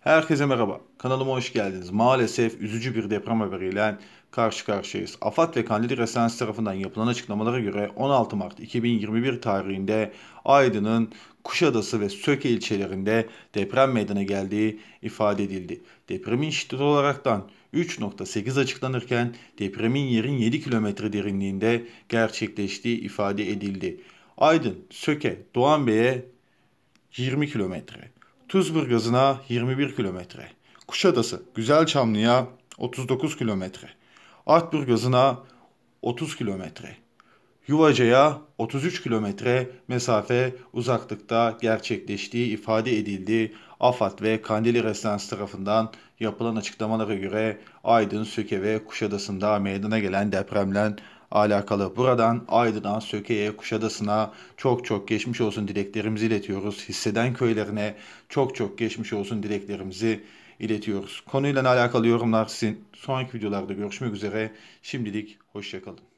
Herkese merhaba. Kanalıma hoş geldiniz. Maalesef üzücü bir deprem haberiyle karşı karşıyayız. AFAD ve Kandili Resensi tarafından yapılan açıklamalara göre 16 Mart 2021 tarihinde Aydın'ın Kuşadası ve Söke ilçelerinde deprem meydana geldiği ifade edildi. Depremin şiddet olaraktan 3.8 açıklanırken depremin yerin 7 kilometre derinliğinde gerçekleştiği ifade edildi. Aydın, Söke, Doğanbey'e 20 kilometre. Tuzburg 21 kilometre. Kuşadası Güzelçamlı'ya 39 kilometre. Artburg 30 kilometre. Yuvaca'ya 33 kilometre mesafe uzaklıkta gerçekleştiği ifade edildi. AFAD ve Kandili Residans tarafından yapılan açıklamalara göre Aydın, Söke ve Kuşadası'nda meydana gelen depremden alakalı. Buradan Aydın'a, Söke'ye, Kuşadası'na çok çok geçmiş olsun dileklerimizi iletiyoruz. Hisseden köylerine çok çok geçmiş olsun dileklerimizi iletiyoruz. Konuyla alakalı yorumlar sizin. Sonraki videolarda görüşmek üzere. Şimdilik hoşçakalın.